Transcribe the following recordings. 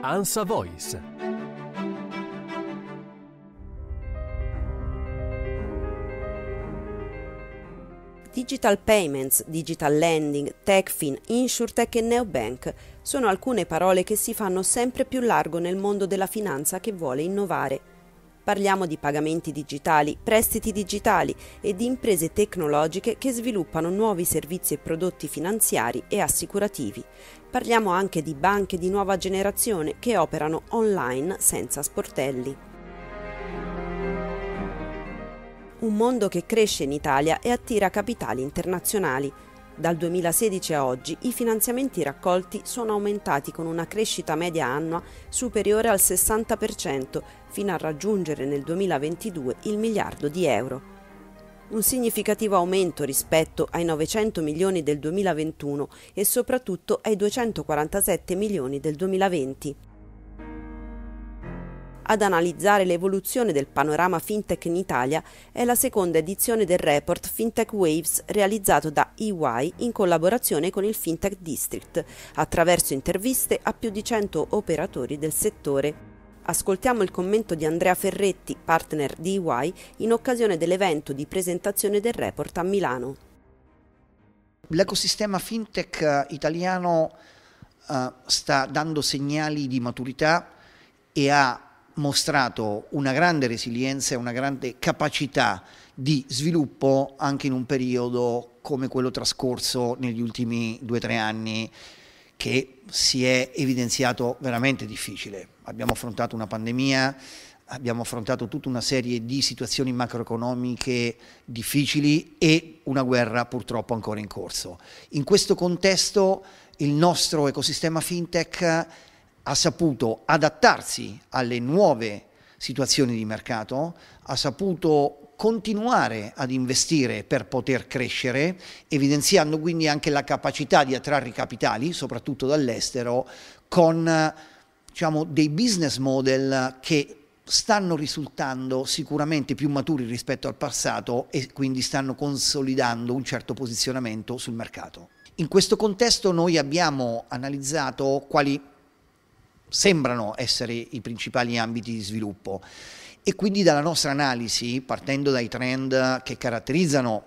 Ansa Voice. Digital payments, digital lending, techfin, insurtech e neobank sono alcune parole che si fanno sempre più largo nel mondo della finanza che vuole innovare. Parliamo di pagamenti digitali, prestiti digitali e di imprese tecnologiche che sviluppano nuovi servizi e prodotti finanziari e assicurativi. Parliamo anche di banche di nuova generazione che operano online senza sportelli. Un mondo che cresce in Italia e attira capitali internazionali. Dal 2016 a oggi i finanziamenti raccolti sono aumentati con una crescita media annua superiore al 60% fino a raggiungere nel 2022 il miliardo di euro un significativo aumento rispetto ai 900 milioni del 2021 e soprattutto ai 247 milioni del 2020. Ad analizzare l'evoluzione del panorama fintech in Italia è la seconda edizione del report Fintech Waves realizzato da EY in collaborazione con il Fintech District, attraverso interviste a più di 100 operatori del settore ascoltiamo il commento di Andrea Ferretti, partner di EY, in occasione dell'evento di presentazione del report a Milano. L'ecosistema fintech eh, italiano uh, sta dando segnali di maturità e ha mostrato una grande resilienza e una grande capacità di sviluppo anche in un periodo come quello trascorso negli ultimi due o tre anni che si è evidenziato veramente difficile. Abbiamo affrontato una pandemia, abbiamo affrontato tutta una serie di situazioni macroeconomiche difficili e una guerra purtroppo ancora in corso. In questo contesto il nostro ecosistema fintech ha saputo adattarsi alle nuove situazioni di mercato, ha saputo continuare ad investire per poter crescere, evidenziando quindi anche la capacità di attrarre capitali, soprattutto dall'estero, con diciamo, dei business model che stanno risultando sicuramente più maturi rispetto al passato e quindi stanno consolidando un certo posizionamento sul mercato. In questo contesto noi abbiamo analizzato quali sembrano essere i principali ambiti di sviluppo. E quindi dalla nostra analisi, partendo dai trend che caratterizzano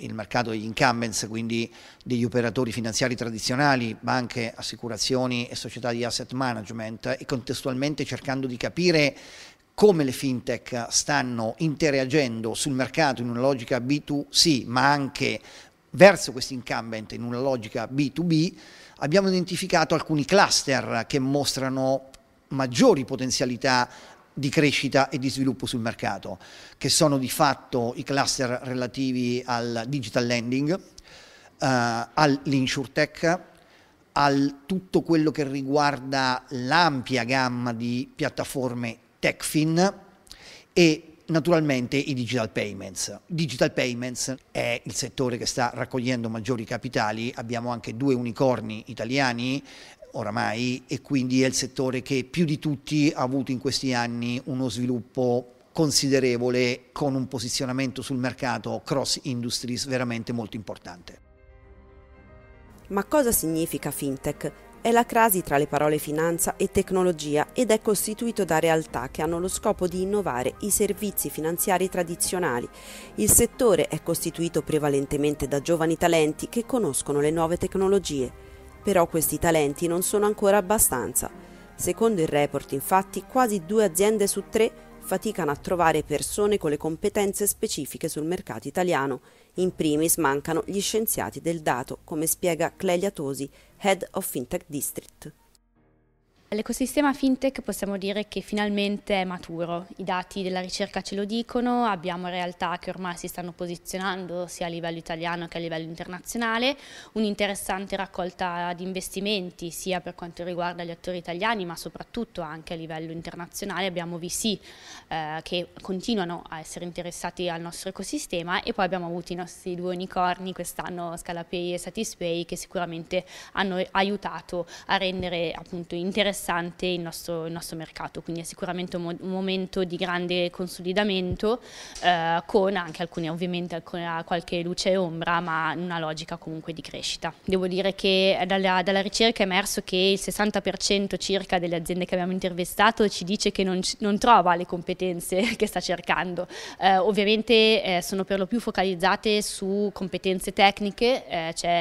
il mercato degli incumbents, quindi degli operatori finanziari tradizionali, banche, assicurazioni e società di asset management, e contestualmente cercando di capire come le fintech stanno interagendo sul mercato in una logica B2C, ma anche verso questi incumbent in una logica B2B, abbiamo identificato alcuni cluster che mostrano maggiori potenzialità di crescita e di sviluppo sul mercato, che sono di fatto i cluster relativi al digital lending, eh, all'insurtech, a tutto quello che riguarda l'ampia gamma di piattaforme techfin e Naturalmente i digital payments. Digital payments è il settore che sta raccogliendo maggiori capitali, abbiamo anche due unicorni italiani oramai e quindi è il settore che più di tutti ha avuto in questi anni uno sviluppo considerevole con un posizionamento sul mercato cross industries veramente molto importante. Ma cosa significa fintech? È la crasi tra le parole finanza e tecnologia ed è costituito da realtà che hanno lo scopo di innovare i servizi finanziari tradizionali. Il settore è costituito prevalentemente da giovani talenti che conoscono le nuove tecnologie. Però questi talenti non sono ancora abbastanza. Secondo il report, infatti, quasi due aziende su tre faticano a trovare persone con le competenze specifiche sul mercato italiano. In primis mancano gli scienziati del dato, come spiega Clelia Tosi, head of FinTech district. L'ecosistema fintech possiamo dire che finalmente è maturo, i dati della ricerca ce lo dicono, abbiamo realtà che ormai si stanno posizionando sia a livello italiano che a livello internazionale, un'interessante raccolta di investimenti sia per quanto riguarda gli attori italiani ma soprattutto anche a livello internazionale, abbiamo VC eh, che continuano a essere interessati al nostro ecosistema e poi abbiamo avuto i nostri due unicorni quest'anno Scalapay e Satispay che sicuramente hanno aiutato a rendere appunto interessante interessante il nostro, il nostro mercato, quindi è sicuramente un, mo un momento di grande consolidamento eh, con anche alcune, ovviamente alcune, qualche luce e ombra, ma in una logica comunque di crescita. Devo dire che dalla, dalla ricerca è emerso che il 60% circa delle aziende che abbiamo intervistato ci dice che non, non trova le competenze che sta cercando. Eh, ovviamente eh, sono per lo più focalizzate su competenze tecniche, eh, c'è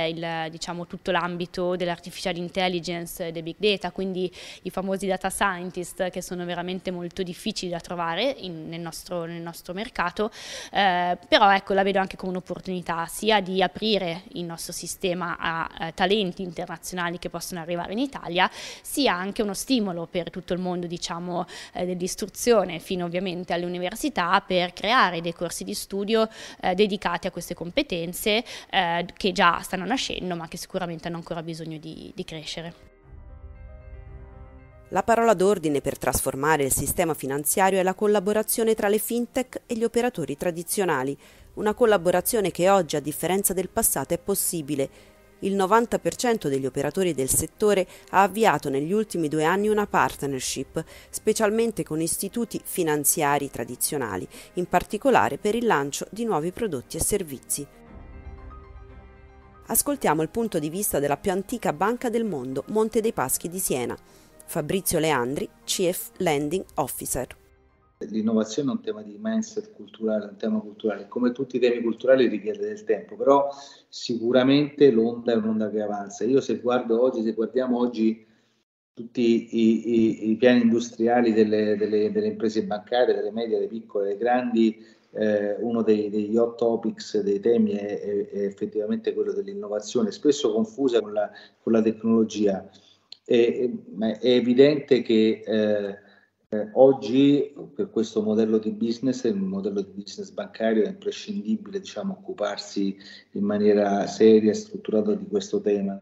diciamo, tutto l'ambito dell'artificial intelligence, dei big data, quindi i famosi data scientist che sono veramente molto difficili da trovare in, nel, nostro, nel, nostro, mercato, eh, però ecco la vedo anche come un'opportunità sia di aprire il nostro sistema a, a eh, talenti internazionali che possono arrivare in Italia, sia anche uno stimolo per tutto il mondo diciamo, eh, dell'istruzione fino ovviamente alle università per creare dei corsi di studio eh, dedicati a queste competenze eh, che già stanno nascendo ma che sicuramente hanno ancora bisogno di, di crescere. La parola d'ordine per trasformare il sistema finanziario è la collaborazione tra le fintech e gli operatori tradizionali, una collaborazione che oggi, a differenza del passato, è possibile. Il 90% degli operatori del settore ha avviato negli ultimi due anni una partnership, specialmente con istituti finanziari tradizionali, in particolare per il lancio di nuovi prodotti e servizi. Ascoltiamo il punto di vista della più antica banca del mondo, Monte dei Paschi di Siena. Fabrizio Leandri, Chief Landing Officer. L'innovazione è un tema di mindset culturale, un tema culturale, come tutti i temi culturali richiede del tempo, però sicuramente l'onda è un'onda che avanza. Io se guardo oggi, se guardiamo oggi tutti i, i, i piani industriali delle, delle, delle, imprese bancarie, delle medie, delle piccole, delle grandi, eh, uno dei, degli hot topics, dei temi è, è, effettivamente quello dell'innovazione, spesso confusa con la, con la tecnologia e, è evidente che eh, eh, oggi per questo modello di business, il modello di business bancario, è imprescindibile diciamo, occuparsi in maniera seria e strutturata di questo tema.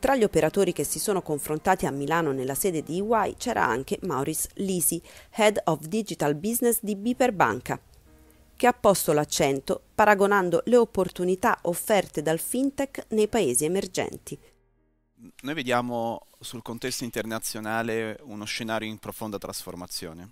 Tra gli operatori che si sono confrontati a Milano nella sede di EY c'era anche Maurice Lisi, Head of Digital Business di Biper Banca, che ha posto l'accento paragonando le opportunità offerte dal fintech nei paesi emergenti noi vediamo sul contesto internazionale uno scenario in profonda trasformazione.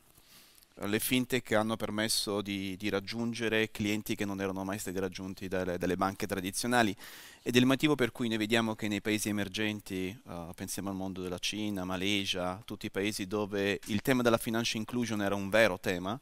Le fintech hanno permesso di, di raggiungere clienti che non erano mai stati raggiunti dalle, dalle, banche tradizionali ed è il motivo per cui noi vediamo che nei paesi emergenti, uh, pensiamo al mondo della Cina, Malesia, tutti i paesi dove il tema della financial inclusion era un vero tema,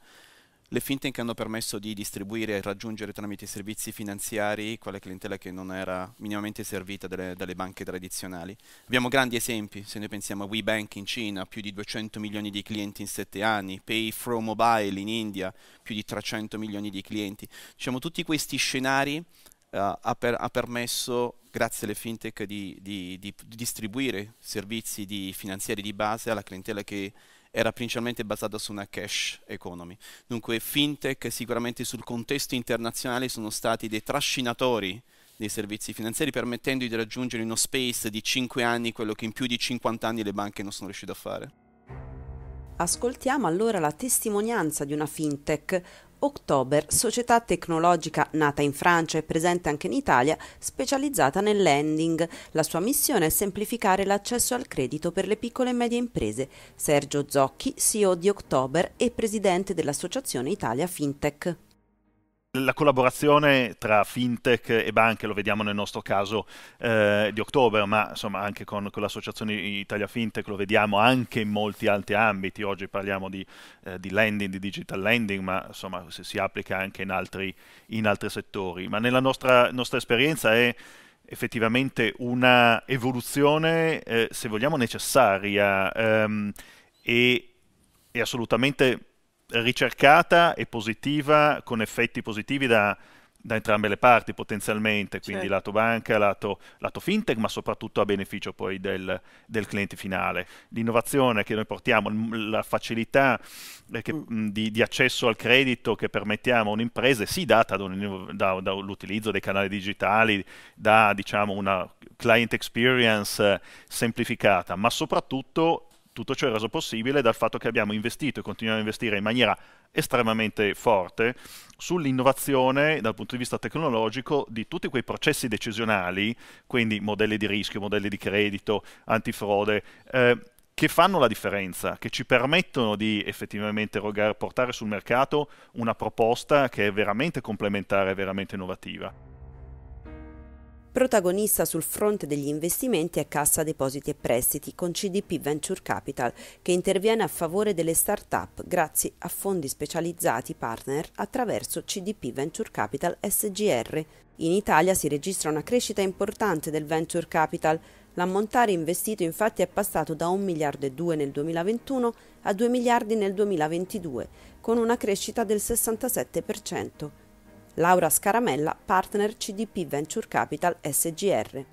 le fintech hanno permesso di distribuire e raggiungere tramite servizi finanziari quella clientela che non era minimamente servita dalle, dalle banche tradizionali. Abbiamo grandi esempi, se noi pensiamo a WeBank in Cina, più di 200 milioni di clienti in 7 anni, pay Mobile in India, più di 300 milioni di clienti. Diciamo, tutti questi scenari Uh, ha, per, ha, permesso, grazie alle fintech, di, di, di, distribuire servizi di finanziari di base alla clientela che era principalmente basata su una cash economy. Dunque fintech sicuramente sul contesto internazionale sono stati dei trascinatori dei servizi finanziari permettendo di raggiungere uno space di 5 anni quello che in più di 50 anni le banche non sono riuscite a fare. Ascoltiamo allora la testimonianza di una fintech, October, società tecnologica nata in Francia e presente anche in Italia, specializzata nel lending. La sua missione è semplificare l'accesso al credito per le piccole e medie imprese. Sergio Zocchi, CEO di October e presidente dell'Associazione Italia FinTech la collaborazione tra fintech e banche, lo vediamo nel nostro caso eh, di ottobre, ma insomma anche con, con l'associazione Italia Fintech lo vediamo anche in molti altri ambiti. Oggi parliamo di, eh, di lending, di digital lending, ma insomma si, si applica anche in altri, in altri, settori. Ma nella nostra, nostra esperienza è effettivamente una evoluzione, eh, se vogliamo, necessaria ehm, e, e assolutamente ricercata e positiva con effetti positivi da, da entrambe le parti potenzialmente, quindi certo. lato banca, lato, lato, fintech, ma soprattutto a beneficio poi del, del cliente finale. L'innovazione che noi portiamo, la facilità eh, che, mm. di, di, accesso al credito che permettiamo a un'impresa, sì data dall'utilizzo dei canali digitali, da diciamo, una client experience eh, semplificata, ma soprattutto tutto ciò è reso possibile dal fatto che abbiamo investito e continuiamo a investire in maniera estremamente forte sull'innovazione dal punto di vista tecnologico di tutti quei processi decisionali, quindi modelli di rischio, modelli di credito, antifrode, eh, che fanno la differenza, che ci permettono di effettivamente rogare, portare sul mercato una proposta che è veramente complementare, veramente innovativa. Protagonista sul fronte degli investimenti è Cassa Depositi e Prestiti con CDP Venture Capital che interviene a favore delle start-up grazie a fondi specializzati partner attraverso CDP Venture Capital SGR. In Italia si registra una crescita importante del venture capital. L'ammontare investito infatti è passato da 1 miliardo e 2 nel 2021 a 2 miliardi nel 2022, con una crescita del 67%. Laura Scaramella, partner CDP Venture Capital SGR.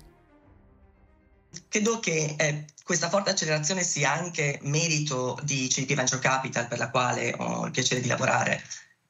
Credo che eh, questa forte accelerazione sia anche merito di CDP Venture Capital, per la quale ho il piacere di lavorare.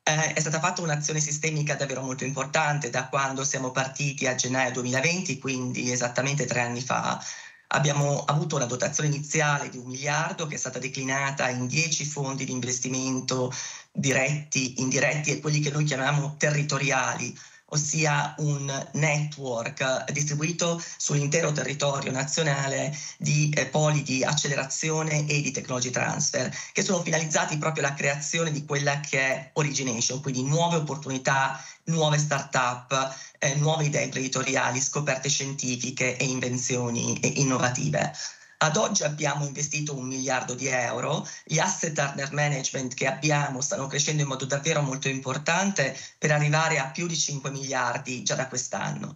Eh, è stata fatta un'azione sistemica davvero molto importante da quando siamo partiti a gennaio 2020, quindi esattamente tre anni fa. Abbiamo avuto una dotazione iniziale di un miliardo che è stata declinata in dieci fondi di investimento diretti, indiretti e quelli che noi chiamiamo territoriali, ossia un network distribuito sull'intero territorio nazionale di eh, poli di accelerazione e di technology transfer, che sono finalizzati proprio alla creazione di quella che è origination, quindi nuove opportunità, nuove start-up, eh, nuove idee imprenditoriali, scoperte scientifiche e invenzioni eh, innovative. Ad oggi abbiamo investito un miliardo di euro, gli asset under management che abbiamo stanno crescendo in modo davvero molto importante per arrivare a più di 5 miliardi già da quest'anno.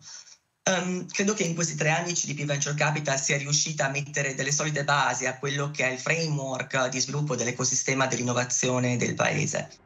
Um, credo che in questi tre anni CDP Venture Capital sia riuscita a mettere delle solide basi a quello che è il framework di sviluppo dell'ecosistema dell'innovazione del paese.